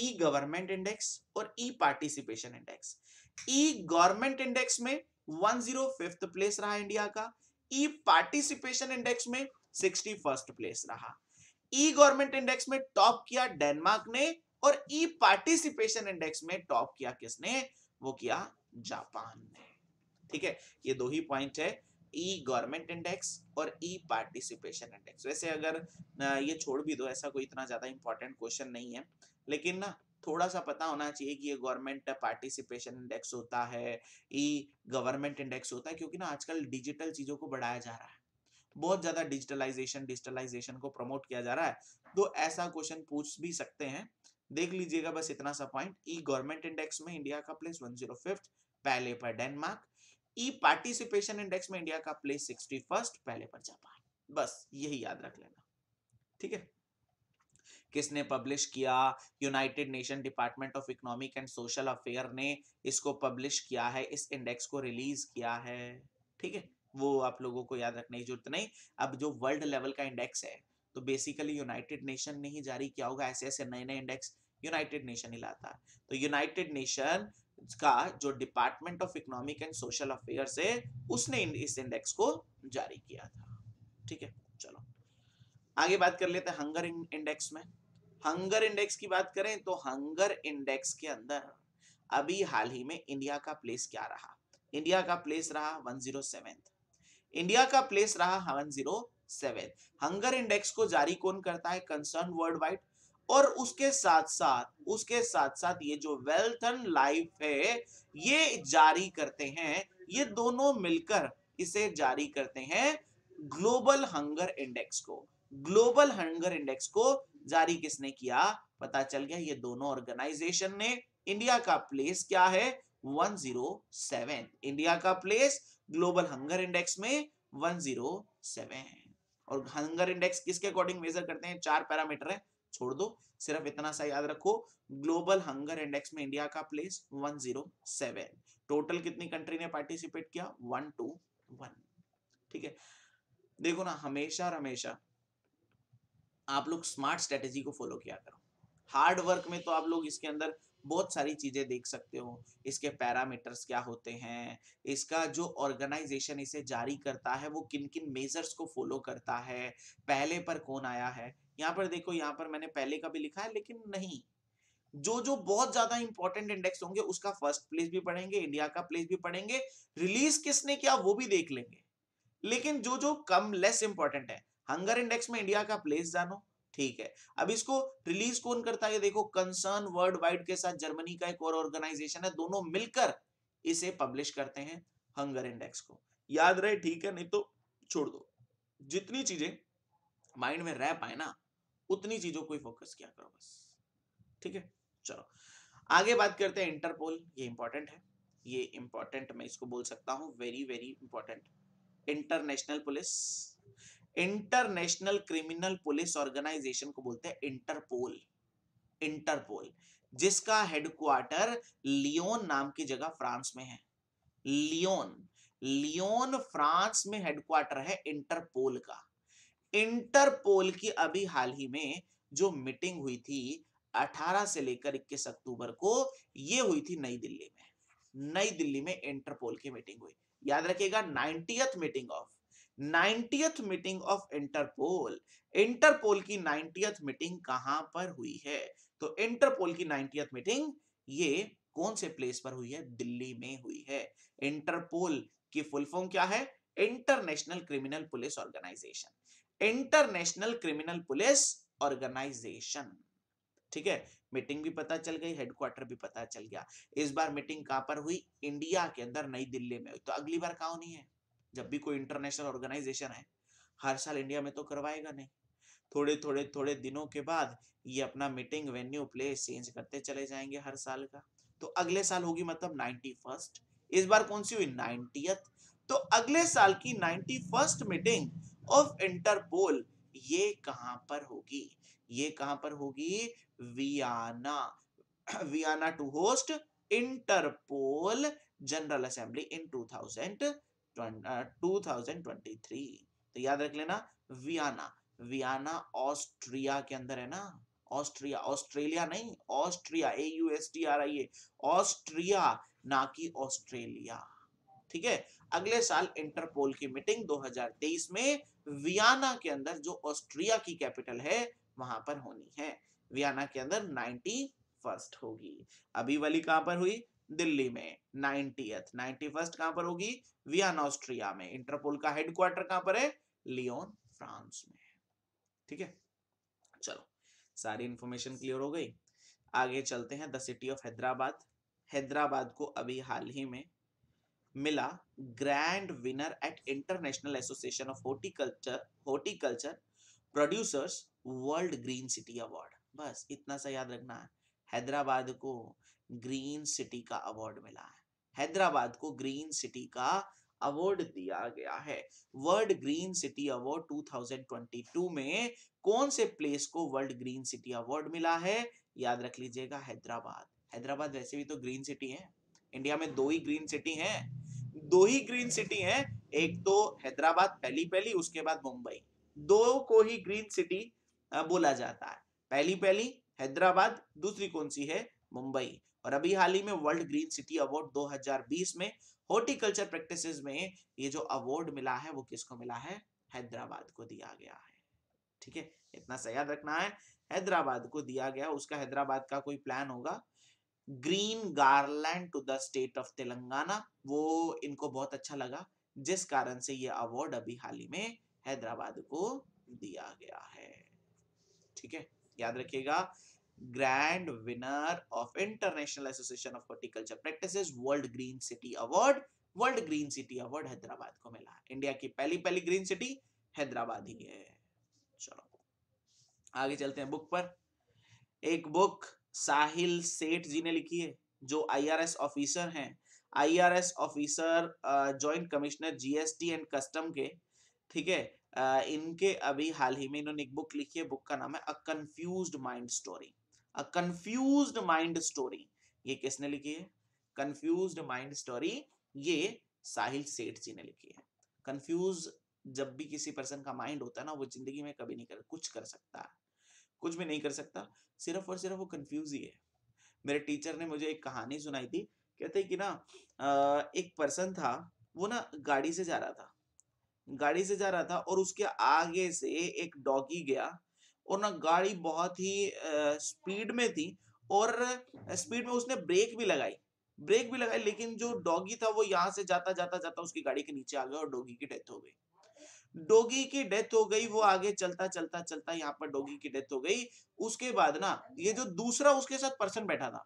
ई गवर्नमेंट इंडेक्स और e participation index e government index में वन जीरो फिफ्थ प्लेस रहा इंडिया का ई पार्टिसिपेशन इंडेक्स में सिक्सटी फर्स्ट प्लेस रहा ई गवर्नमेंट इंडेक्स में टॉप किया डेनमार्क ने और ई पार्टिसिपेशन इंडेक्स में टॉप किया किसने वो किया जापान ने ठीक है ये दो ही पॉइंट है ई गवर्नमेंट इंडेक्स और ई पार्टिसिपेशन इंडेक्स वैसे अगर ये छोड़ भी दो ऐसा कोई इतना ज्यादा इंपॉर्टेंट क्वेश्चन नहीं है लेकिन ना थोड़ा सा पता होना चाहिए कि ये गवर्नमेंट पार्टिसिपेशन इंडेक्स होता है ई गवर्नमेंट इंडेक्स होता है क्योंकि ना आजकल डिजिटल चीजों को बढ़ाया जा रहा है बहुत ज़्यादा डिजिटलाइजेशन डिजिटलाइजेशन को प्रमोट किया जा रहा है तो ऐसा क्वेश्चन पूछ भी सकते हैं देख लीजिएगा बस इतना सा पॉइंट ई गवर्नमेंट इंडेक्स में इंडिया का प्लेस वन जीरो फिफ्थ पहले पर डेनमार्क ई पार्टिसिपेशन इंडेक्स में इंडिया का प्लेस सिक्सटी फर्स्ट पहले पर जापान बस यही याद रख लेना ठीक है किसने पब्लिश किया United Nation Department of Economic and Social Affair ने इसको पब्लिश किया है इस इंडेक्स को रिलीज किया है ठीक है वो आप लोगों को याद रखने की जरूरत नहीं अब जो वर्ल्ड लेवल का इंडेक्स है तो बेसिकली यूनाइटेड नेशन ने ही जारी किया होगा ऐसे ऐसे नए नए इंडेक्स यूनाइटेड नेशन ही लाता है तो यूनाइटेड नेशन का जो Department of Economic and Social Affair है उसने इस इंडेक्स को जारी किया था ठीक है चलो आगे बात कर लेते हैं हंगर इंडेक्स में हंगर इंडेक्स की बात करें तो हंगर इंडेक्स के अंदर अभी हाल ही में इंडिया का प्लेस क्या रहा इंडिया का प्लेस रहा वन जीरो सेवेंथ इंडिया का प्लेस रहा जीरो सेवन हंगर इंडेक्स को जारी कौन करता है कंसर्न वर्ल्ड वाइड और उसके साथ साथ उसके साथ साथ ये जो वेल्थ एंड लाइफ है ये जारी करते हैं ये दोनों मिलकर इसे जारी करते हैं ग्लोबल हंगर इंडेक्स को ग्लोबल हंगर इंडेक्स को जारी किसने किया पता चल गया ये दोनों ऑर्गेनाइजेशन ने इंडिया का प्लेस क्या है 107 इंडिया का प्लेस ग्लोबल हंगर इंडेक्स में 107 है और हंगर इंडेक्स किसके अकॉर्डिंग मेजर करते हैं चार पैरामीटर है छोड़ दो सिर्फ इतना सा याद रखो ग्लोबल हंगर इंडेक्स में इंडिया का प्लेस 107 टोटल कितनी कंट्री ने पार्टिसिपेट किया 121 ठीक है देखो ना हमेशा और हमेशा आप लोग स्मार्ट स्ट्रेटेजी को फॉलो किया करो हार्ड वर्क में तो आप लोग इसके अंदर बहुत सारी चीज़ें देख सकते हो इसके पैरामीटर्स क्या होते हैं इसका जो ऑर्गेनाइजेशन इसे जारी करता है वो किन किन मेजर्स को फॉलो करता है पहले पर कौन आया है यहाँ पर देखो यहाँ पर मैंने पहले का भी लिखा है लेकिन नहीं जो जो बहुत ज्यादा इंपॉर्टेंट इंडेक्स होंगे उसका फर्स्ट प्लेस भी पढ़ेंगे इंडिया का प्लेस भी पढ़ेंगे रिलीज किसने किया वो भी देख लेंगे लेकिन जो जो कम लेस इंपॉर्टेंट है हंगर इंडेक्स में इंडिया का प्लेस जानो ठीक है अब इसको रिलीज कौन करता है देखो कंसर्न वर्ल्ड वाइड के साथ जर्मनी का एक और ऑर्गेनाइजेशन है दोनों मिलकर इसे पब्लिश करते हैं हंगर इंडेक्स को याद रहे ठीक है नहीं तो छोड़ दो जितनी चीजें माइंड में रह पाए ना उतनी चीजों को फोकस किया करो बस ठीक है चलो आगे बात करते हैं इंटरपोल ये इंपॉर्टेंट है ये इंपॉर्टेंट मैं इसको बोल सकता हूँ very very important international police international criminal police organisation को बोलते हैं इंटरपोल इंटरपोल जिसका हेडक्वार्टर लियोन नाम की जगह फ्रांस में है लियोन लियोन फ्रांस में हेडक्वार्टर है इंटरपोल का इंटरपोल की अभी हाल ही में जो मीटिंग हुई थी 18 से लेकर 21 अक्टूबर को यह हुई थी नई दिल्ली में नई दिल्ली में इंटरपोल की मीटिंग हुई याद रखिएगा ninetieth meeting of ninetieth meeting of Interpol Interpol की नाइन्टियथ मीटिंग कहां पर हुई है तो इंटरपोल की नाइनटीएथ मीटिंग ये कौन से प्लेस पर हुई है दिल्ली में हुई है इंटरपोल की फुल फॉर्म क्या है international criminal police organisation international criminal police organisation ठीक है मीटिंग भी पता चल गई हेडक्वार्टर भी पता चल गया इस बार मीटिंग कहां पर हुई इंडिया के अंदर नई दिल्ली में हुई तो अगली बार कहा होनी है जब भी कोई इंटरनेशनल ऑर्गेनाइजेशन है हर साल इंडिया में तो करवाएगा नहीं थोड़े थोड़े थोड़े दिनों के बाद ये अपना मीटिंग वेन्यू प्लेस चेंज करते चले जाएंगे हर साल का तो अगले साल होगी मतलब नाइनटी फर्स्ट इस बार कौन सी हुई नाइन्टीयथ तो अगले साल की ninety first meeting of Interpol ये कहां पर होगी ये कहां पर होगी Vienna Vienna to host Interpol general assembly in two thousand 2023 तो याद रख लेना वियाना वियाना ऑस्ट्रिया के अंदर है ना ऑस्ट्रिया ऑस्ट्रेलिया नहीं Austria A U S T R I A Austria ना कि ऑस्ट्रेलिया ठीक है अगले साल इंटरपोल की मीटिंग 2023 में वियाना के अंदर जो ऑस्ट्रिया की कैपिटल है वहां पर होनी है वियाना के अंदर नाइन्टी फर्स्ट होगी अभी वाली कहां पर हुई दिल्ली में नाइनटीएथ नाइनटी फर्स्ट कहां पर होगी वियन ऑस्ट्रिया में इंटरपोल का हेडक्वार्टर कहां पर है लियोन फ्रांस में ठीक है चलो सारी इंफॉर्मेशन क्लियर हो गई आगे चलते हैं the city of Hyderabad Hyderabad को अभी हाल ही में मिला grand winner at international association of horticulture horticulture producers world green city award बस इतना सा याद रखना है हैदराबाद को ग्रीन सिटी का अवार्ड मिला है हैदराबाद को ग्रीन सिटी का अवार्ड दिया गया है वर्ल्ड ग्रीन सिटी अवार्ड 2022 में कौन से प्लेस को वर्ल्ड ग्रीन सिटी अवार्ड मिला है याद रख लीजिएगा हैदराबाद हैदराबाद वैसे भी तो ग्रीन सिटी है इंडिया में दो ही ग्रीन सिटी हैं दो ही ग्रीन सिटी हैं एक तो हैदराबाद पहली पहली उसके बाद मुंबई दो को ही ग्रीन सिटी बोला जाता है पहली पहली हैदराबाद दूसरी कौन सी है मुंबई और अभी हाल ही में वर्ल्ड ग्रीन सिटी अवार्ड 2020 में हॉर्टिकल्चर प्रैक्टिसेस में ये जो अवार्ड मिला है वो किसको मिला है हैदराबाद को दिया गया है ठीक है इतना सा याद रखना है हैदराबाद को दिया गया उसका हैदराबाद का कोई प्लान होगा green garland to the state of Telangana वो इनको बहुत अच्छा लगा जिस कारण से ये अवार्ड अभी हाल ही में हैदराबाद को दिया गया है ठीक है याद रखिएगा grand winner of International Association of Horticulture Practices World Green City Award. World green city award Hyderabad को मिला इंडिया की पहली पहली ग्रीन सिटी हैदराबाद ही है चलो आगे चलते हैं बुक पर एक बुक साहिल सेठ जी ने लिखी है जो आईआरएस ऑफिसर हैं IRS officer joint commissioner GST and custom के ठीक है इनके अभी हाल ही में इन्होंने एक बुक लिखी है बुक का नाम है a confused mind story a confuse mind story ये किसने लिखी है कंफ्यूज माइंड स्टोरी ये साहिल सेठ जी ने लिखी है कंफ्यूज जब भी किसी पर्सन का माइंड होता है ना वो जिंदगी में कभी नहीं कर कुछ कर सकता है कुछ भी नहीं कर सकता सिर्फ और सिर्फ वो कंफ्यूज ही है मेरे टीचर ने मुझे एक कहानी सुनाई थी कहते कि ना एक पर्सन था वो ना गाड़ी से जा रहा था गाड़ी से जा रहा था और उसके आगे से एक डॉगी गया और ना गाड़ी बहुत ही स्पीड में थी और स्पीड में उसने ब्रेक भी लगाई ब्रेक भी लगाई लेकिन जो डॉगी था वो यहाँ से जाता जाता जाता उसकी गाड़ी के नीचे आ गया और डॉगी की डेथ हो गई डोगी की डेथ हो गई वो आगे चलता चलता चलता यहाँ पर डोगी की डेथ हो गई उसके बाद ना ये जो दूसरा उसके साथ पर्सन बैठा था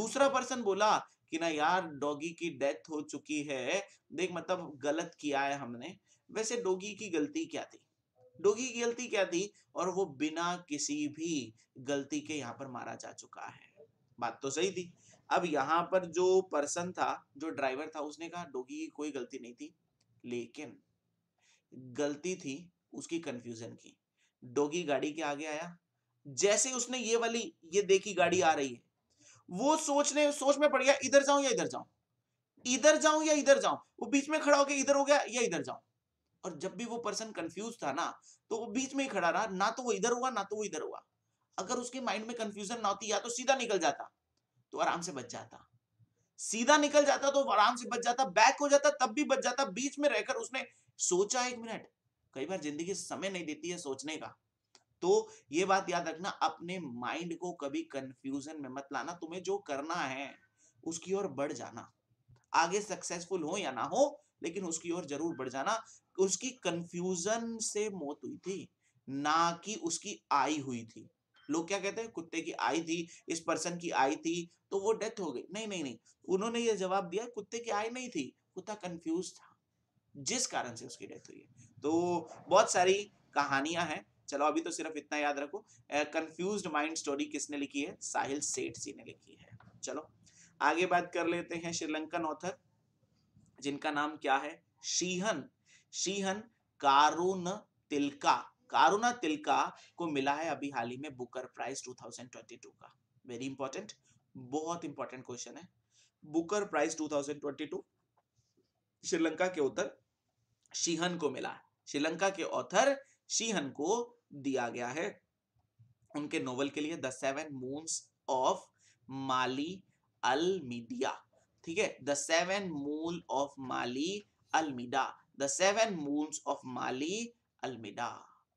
दूसरा पर्सन बोला कि ना यार डोगी की डेथ हो चुकी है देख मतलब गलत किया है हमने वैसे डोगी की गलती क्या थी डोगी की गलती क्या थी और वो बिना किसी भी गलती के यहाँ पर मारा जा चुका है बात तो सही थी अब यहाँ पर जो पर्सन था जो ड्राइवर था उसने कहा डोगी की कोई गलती नहीं थी लेकिन गलती थी उसकी कंफ्यूजन की डोगी गाड़ी के आगे आया जैसे उसने ये वाली ये देखी गाड़ी आ रही है वो सोचने सोच में पड़ गया इधर जाऊं या इधर जाऊं इधर जाऊं या इधर जाऊं वो बीच में खड़ा होकर इधर हो गया या इधर जाऊं और जब भी वो पर्सन कंफ्यूज था ना तो वो बीच में ही खड़ा रहा ना तो वो इधर हुआ ना तो वो इधर हुआ अगर उसके माइंड में कंफ्यूजन ना होती या तो सीधा निकल जाता तो आराम से बच जाता सीधा निकल जाता तो आराम से बच जाता बैक हो जाता तब भी बच जाता बीच में रहकर उसने सोचा एक मिनट कई बार जिंदगी समय नहीं देती है सोचने का तो ये बात याद रखना अपने माइंड को कभी कंफ्यूजन में मत लाना तुम्हें जो करना है उसकी ओर बढ़ जाना आगे सक्सेसफुल हो या ना हो लेकिन उसकी ओर जरूर बढ़ जाना उसकी कंफ्यूजन से मौत हुई थी ना कि उसकी आई हुई थी लोग क्या कहते हैं कुत्ते की आई थी इस पर्सन की आई थी तो वो डेथ हो गई नहीं नहीं नहीं उन्होंने ये जवाब दिया कुत्ते की आई नहीं थी कुत्ता कंफ्यूज था जिस कारण से उसकी डेथ हुई है तो बहुत सारी कहानियां हैं चलो अभी तो सिर्फ इतना याद रखो कंफ्यूज माइंड स्टोरी किसने लिखी है साहिल सेठ जी ने लिखी है चलो आगे बात कर लेते हैं श्रीलंकन ऑथर जिनका नाम क्या है शीहन शीहन कारुन तिलका कारुना तिलका को मिला है अभी हाल ही में बुकर प्राइज 2022 का वेरी इंपॉर्टेंट बहुत इंपॉर्टेंट क्वेश्चन है बुकर प्राइज 2022 श्रीलंका के ऑथर शीहन को मिला श्रीलंका के ऑथर शीहन को दिया गया है उनके नोवेल के लिए the seven moons of Maali Almeida ठीक है the seven moons of Maali Almeida the seven moons of Maali Almeida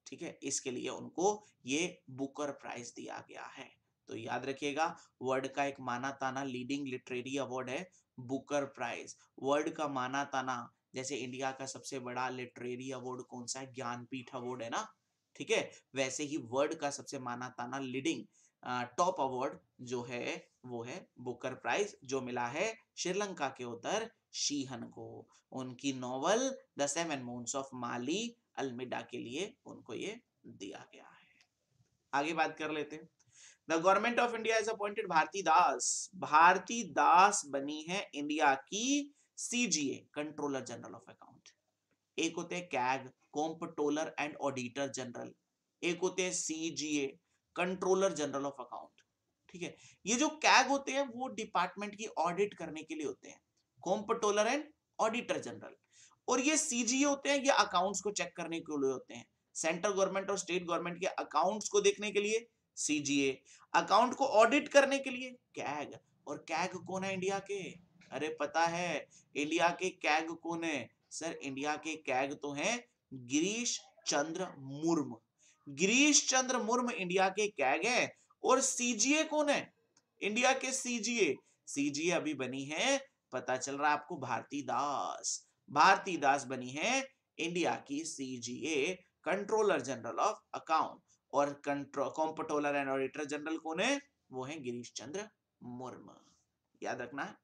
ठीक है इसके लिए उनको ये बुकर प्राइज दिया गया है तो याद रखिएगा वर्ल्ड का एक माना ताना लीडिंग लिटरेरी अवार्ड है बुकर प्राइज वर्ल्ड का माना ताना जैसे इंडिया का सबसे बड़ा लिटरेरी अवार्ड कौन सा है ज्ञानपीठ अवार्ड है ना ठीक है वैसे ही वर्ल्ड का सबसे माना ताना लीडिंग टॉप अवार्ड जो है वो है बुकर प्राइज जो मिला है श्रीलंका के उतर शीहन को उनकी novel the seven moons of Maali Almeida के लिए उनको ये दिया गया है आगे बात कर लेते हैं the government of India is appointed Bharati Das Bharati Das बनी है इंडिया की CGA controller general of account एक होते हैं CAG comptroller and auditor general एक होते हैं CGA controller general of account ठीक है ये जो कैग होते हैं वो डिपार्टमेंट की ऑडिट करने के लिए होते हैं कॉम्पटोलर एंड ऑडिटर जनरल और ये सीजीए e होते हैं ये अकाउंट्स को चेक करने के लिए होते हैं सेंट्रल गवर्नमेंट और स्टेट गवर्नमेंट के अकाउंट्स को देखने के लिए सीजीए e। अकाउंट को ऑडिट करने के लिए कैग और कैग कौन है इंडिया के अरे पता है इंडिया के कैग कौन है सर इंडिया के कैग तो हैं गिरीश चंद्र मुर्मू गिरीश चंद्र मुर्म इंडिया के कैग हैं और सीजीए कौन है इंडिया के सीजीए सीजीए अभी बनी है पता चल रहा है आपको भारती दास भारती दास बनी है इंडिया की CGA controller general of account और कंट्रोल एंड ऑडिटर जनरल कौन है वो है गिरीश चंद्र मुर्मू याद रखना है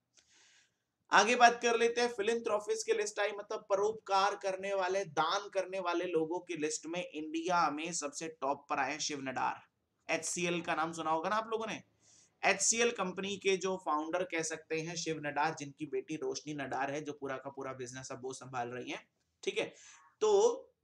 आगे बात कर लेते हैं फिलिंथ्रॉफिस की लिस्ट आई मतलब परोपकार करने वाले दान करने वाले लोगों की लिस्ट में इंडिया में सबसे टॉप पर आए शिव नडार एच का नाम सुना होगा ना आप लोगों ने एच कंपनी के जो फाउंडर कह सकते हैं शिव नडार जिनकी बेटी रोशनी नडार है जो पूरा का पूरा बिजनेस अब वो संभाल रही है ठीक है तो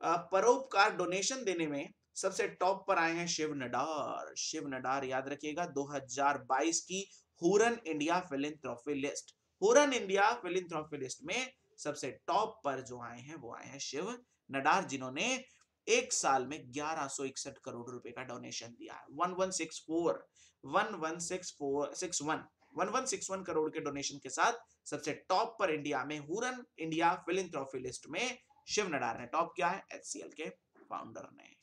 परोपकार डोनेशन देने में सबसे टॉप पर आए हैं शिव नडार शिव नडार याद रखिएगा 2022 की Hurun India philanthropy list Hurun India philanthropy list में सबसे टॉप पर जो आए हैं वो आए हैं शिव नडार जिन्होंने एक साल में ग्यारह करोड़ रुपए का डोनेशन दिया है 1164 1164 61 1161 करोड़ के डोनेशन के साथ सबसे टॉप पर इंडिया में हुरन इंडिया फिलिंथ्रॉफी लिस्ट में शिव नडार ने टॉप किया है एचसीएल के फाउंडर ने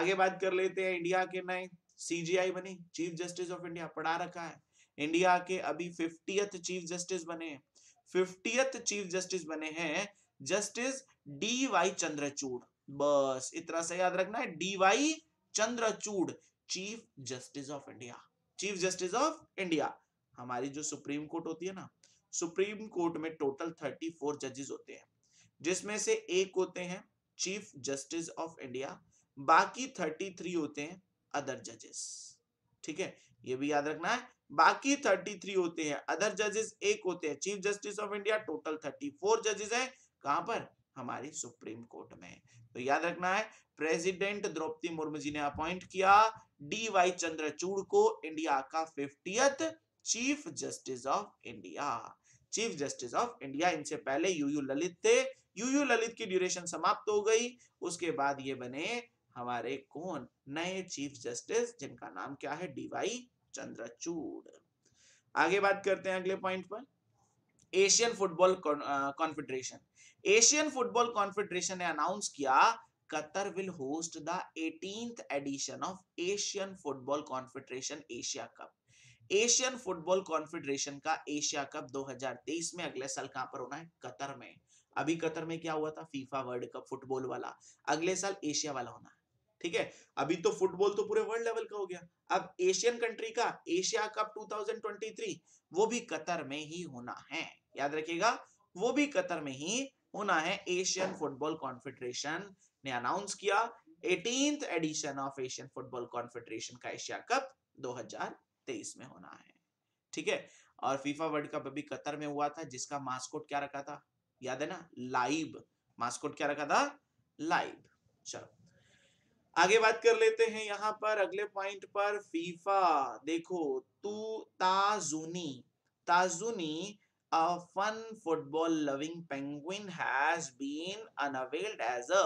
आगे बात कर लेते हैं इंडिया के नए सीजीआई बनी चीफ जस्टिस ऑफ इंडिया पढ़ा रखा है इंडिया के अभी फिफ्टियथ चीफ जस्टिस बने फिफ्टियथ चीफ जस्टिस बने हैं जस्टिस डी वाई चंद्रचूड़ बस इतना सा याद रखना है D Y Chandrachud chief justice of India chief justice of India हमारी जो सुप्रीम कोर्ट होती है ना सुप्रीम कोर्ट में टोटल थर्टी फोर जजेस होते हैं जिसमें से एक होते हैं चीफ जस्टिस ऑफ इंडिया बाकी थर्टी थ्री होते हैं अदर जजेस ठीक है ये भी याद रखना है बाकी 33 होते हैं अदर जजेस एक होते हैं chief justice of India total 34 जजेस हैं कहां पर हमारी सुप्रीम कोर्ट में तो याद रखना है प्रेसिडेंट द्रौपदी मुर्मू जी ने अपॉइंट किया डी वाई चंद्रचूड़ को इंडिया का fiftieth chief justice of India chief justice of India इनसे पहले यूयू ललित थे यूयू ललित की ड्यूरेशन समाप्त हो गई उसके बाद ये बने हमारे कौन नए चीफ जस्टिस जिनका नाम क्या है डीवाई चंद्रचूड़ आगे बात करते हैं अगले पॉइंट पर Asian football confederation Asian football confederation ने अनाउंस किया Qatar will host the eighteenth edition of Asian football confederation Asia cup Asian football confederation का एशिया कप 2023 में अगले साल कहां पर होना है कतर में अभी कतर में क्या हुआ था फीफा वर्ल्ड कप फुटबॉल वाला अगले साल एशिया वाला होना है ठीक है अभी तो फुटबॉल तो पूरे वर्ल्ड लेवल का हो गया अब एशियन कंट्री का एशिया कप 2023 वो भी कतर में ही होना है याद रखिएगा वो भी कतर में ही होना है एशियन फुटबॉल कॉन्फेडरेशन ने अनाउंस किया eighteen edition of Asian football confederation का एशिया कप 2023 में होना है ठीक है और फीफा वर्ल्ड कप अभी कतर में हुआ था जिसका मास्कोट क्या रखा था याद है ना लाइव मास्कोट क्या रखा था लाइव चलो आगे बात कर लेते हैं यहाँ पर अगले पॉइंट पर फीफा देखो तू Tazuni Tazuni a fun football loving penguin has been unveiled as a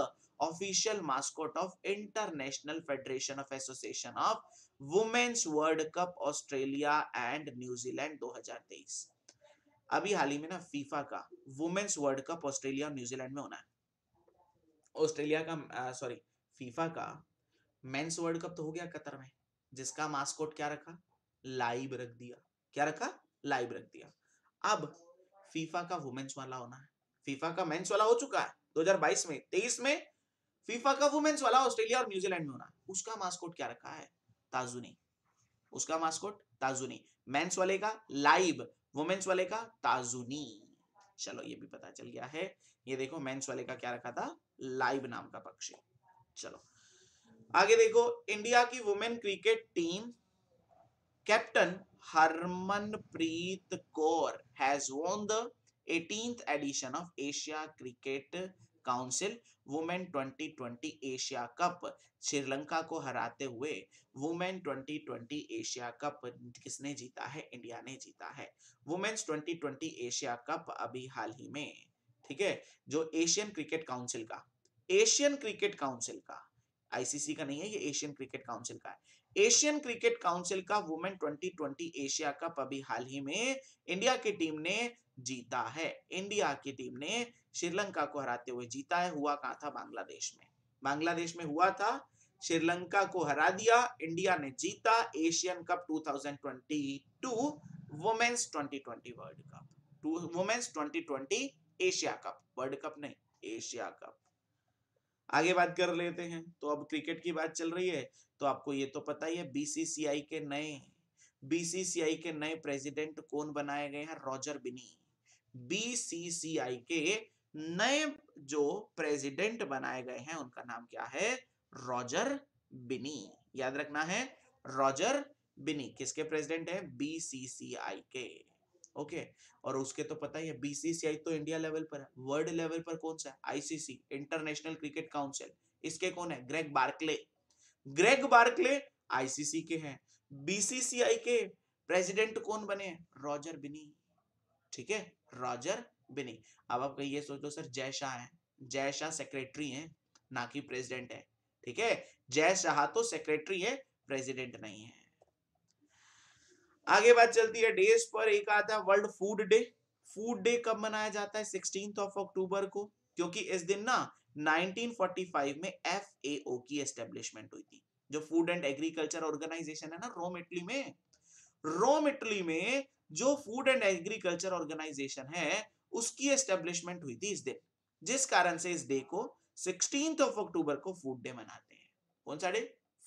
official mascot of international federation of association of women's world cup Australia and New Zealand 2023 अभी हाल ही में ना फीफा का वुमेन्स वर्ल्ड कप ऑस्ट्रेलिया और New Zealand में होना है ऑस्ट्रेलिया का सॉरी uh, फीफा का मेंस वर्ल्ड कप तो हो गया कतर में जिसका मास्कोट क्या रखा लाइव रख दिया क्या रखा लाइव रख दिया अब फीफा का वुमेन्स वाला होना है फीफा का मेंस वाला हो चुका है 2022 में 23 में फीफा का वुमेन्स वाला ऑस्ट्रेलिया और न्यूजीलैंड में होना है उसका मास्कोट क्या रखा है ताजुनी उसका मास्कोट ताजुनी मेंस वाले का लाइव वुमेन्स वाले का ताजुनी चलो ये भी पता चल गया है ये देखो मेंस वाले का क्या रखा था लाइव नाम का पक्षी चलो आगे देखो इंडिया की women cricket team captain Harmanpreet Kaur has won the 18th edition of Asia cricket council women 2020 Asia cup Sri Lanka को हराते हुए वुमेन 2020 एशिया कप किसने जीता है इंडिया ने जीता है वुमेन्स 2020 एशिया कप अभी हाल ही में ठीक है जो एशियन क्रिकेट काउंसिल का एशियन क्रिकेट काउंसिल का आईसीसी का नहीं है ये एशियन क्रिकेट काउंसिल का है एशियन क्रिकेट काउंसिल का वुमेन 2020 एशिया कप अभी हाल ही में इंडिया की टीम ने जीता है इंडिया की टीम ने श्रीलंका को हराते हुए जीता है हुआ कहा था बांग्लादेश में बांग्लादेश में हुआ था श्रीलंका को हरा दिया इंडिया ने जीता Asian cup 2022 women's 2020 world cup women's 2020 Asia cup world cup नहीं एशिया कप आगे बात कर लेते हैं तो अब क्रिकेट की बात चल रही है तो आपको ये तो पता ही है बीसीसीआई के नए बीसीसीआई के नए प्रेसिडेंट कौन बनाए गए हैं रॉजर बिनी बीसीसीआई के नए जो प्रेसिडेंट बनाए गए हैं उनका नाम क्या है रॉजर बिनी याद रखना है रॉजर बिनी किसके प्रेसिडेंट है बीसीसीआई के ओके और उसके तो पता ही है बीसीसीआई तो इंडिया लेवल पर है वर्ल्ड लेवल पर कौन सा है आईसीसी इंटरनेशनल क्रिकेट काउंसिल इसके कौन है Greg Barclay Greg Barclay ICC के हैं बीसीसीआई के प्रेसिडेंट कौन बने रॉजर बिनी ठीक है रॉजर बिनी अब आप ये लो सर जय शाह है जय शाह सेक्रेटरी है ना कि प्रेसिडेंट है ठीक है जय शाह तो सेक्रेटरी है प्रेसिडेंट नहीं है आगे बात चलती है डेज पर एक आता है world food day food day कब मनाया जाता है सिक्सटीन ऑफ अक्टूबर को क्योंकि इस दिन ना 1945 में एफ की एस्टेब्लिशमेंट हुई थी जो फूड एंड एग्रीकल्चर ऑर्गेनाइजेशन है ना रोम इटली में रोम इटली में जो फूड एंड एग्रीकल्चर ऑर्गेनाइजेशन है उसकी एस्टेब्लिशमेंट हुई थी इस दिन जिस कारण से इस डे को सिक्सटीन ऑफ अक्टूबर को फूड डे मनाते हैं कौन सा day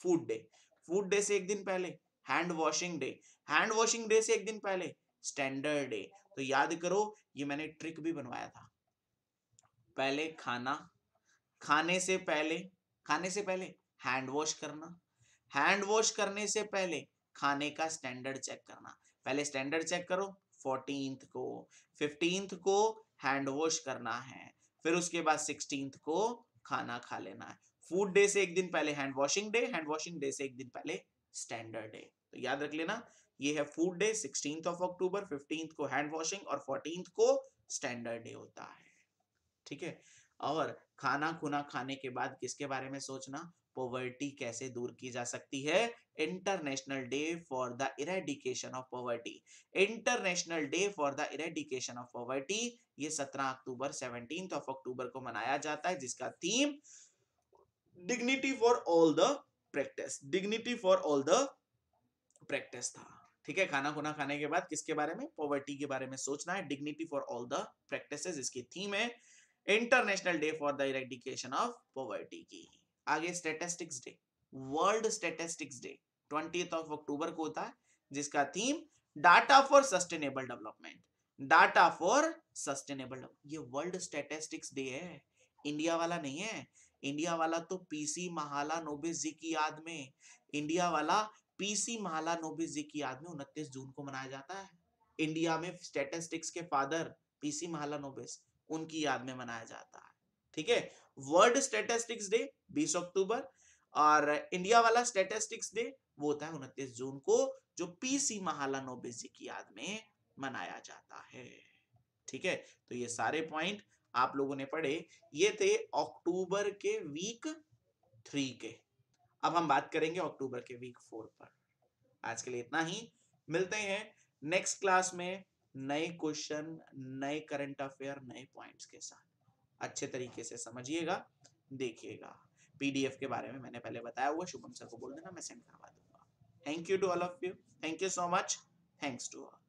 food day food day से एक दिन पहले hand washing day hand washing day से एक दिन पहले स्टैंडर्ड डे तो याद करो ये मैंने ट्रिक भी बनवाया था पहले खाना खाने से पहले खाने से पहले हैंड वॉश करना हैंड वॉश करने से पहले खाने का स्टैंडर्ड चेक करना पहले स्टैंडर्ड चेक करो फोर्टीन को फिफ्टीन को हैंड वॉश करना है फिर उसके बाद सिक्सटीन को खाना खा लेना है फूड डे से एक दिन पहले hand washing day hand washing day से एक दिन पहले स्टैंडर्ड डे तो याद रख लेना ये है food day sixteen of October fifteenth को हैंड वॉशिंग और फोर्टीन को स्टैंडर्ड डे होता है ठीक है और खाना खुना खाने के बाद किसके बारे में सोचना पॉवर्टी कैसे दूर की जा सकती है international day for the eradication of poverty international day for the eradication of poverty ये 17 अक्टूबर 17 ऑफ अक्टूबर को मनाया जाता है जिसका theme dignity for all the practice dignity for all the practice था ठीक है खाना खुना खाने के बाद किसके बारे में पॉवर्टी के बारे में सोचना है dignity for all the practice इसकी थीम है international day for the eradication of poverty की आगे statistics day world statistics day twenty of October को होता है जिसका theme data for sustainable development data for sustainable ये वर्ल्ड स्टेटिस्टिक्स डे है इंडिया वाला नहीं है इंडिया वाला तो पीसी महाला नोबिस जी की याद में इंडिया वाला पीसी महाला नोबिस जी की याद में उनतीस जून को मनाया जाता है इंडिया में स्टेटिस्टिक्स के फादर पीसी महाला नोबिस उनकी याद में मनाया जाता है ठीक है वर्ल्ड स्टेटिस्टिक्स डे 20 अक्टूबर और इंडिया वाला स्टेटिस्टिक्स डे वो होता है उनतीस जून को जो पीसी महाला नोबिस जी की याद में मनाया जाता है ठीक है तो ये सारे पॉइंट आप लोगों ने पढ़े ये थे अक्टूबर के वीक थ्री के अब हम बात करेंगे अक्टूबर के वीक फोर पर आज के लिए इतना ही मिलते हैं नेक्स्ट क्लास में नए क्वेश्चन नए करंट अफेयर नए पॉइंट्स के साथ अच्छे तरीके से समझिएगा देखिएगा पीडीएफ के बारे में मैंने पहले बताया हुआ शुभम सर को बोल देना मैं सेंड करवा दूंगा thank you to all of you thank you so much thanks to all